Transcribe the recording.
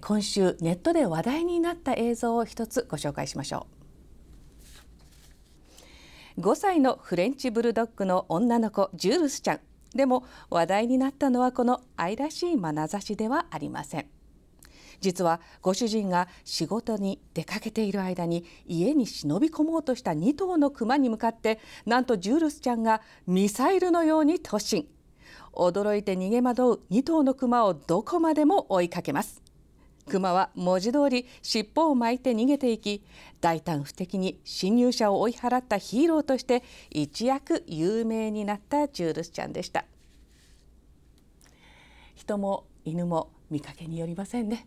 今週ネットで話題になった映像を一つご紹介しましょう5歳のフレンチブルドッグの女の子ジュールスちゃんでも話題になったのはこの愛らしい眼差しではありません実はご主人が仕事に出かけている間に家に忍び込もうとした2頭の熊に向かってなんとジュールスちゃんがミサイルのように突進驚いて逃げ惑う2頭の熊をどこまでも追いかけます熊は文字通り尻尾を巻いて逃げていき大胆不敵に侵入者を追い払ったヒーローとして一躍有名になったジュールスちゃんでした人も犬も見かけによりませんね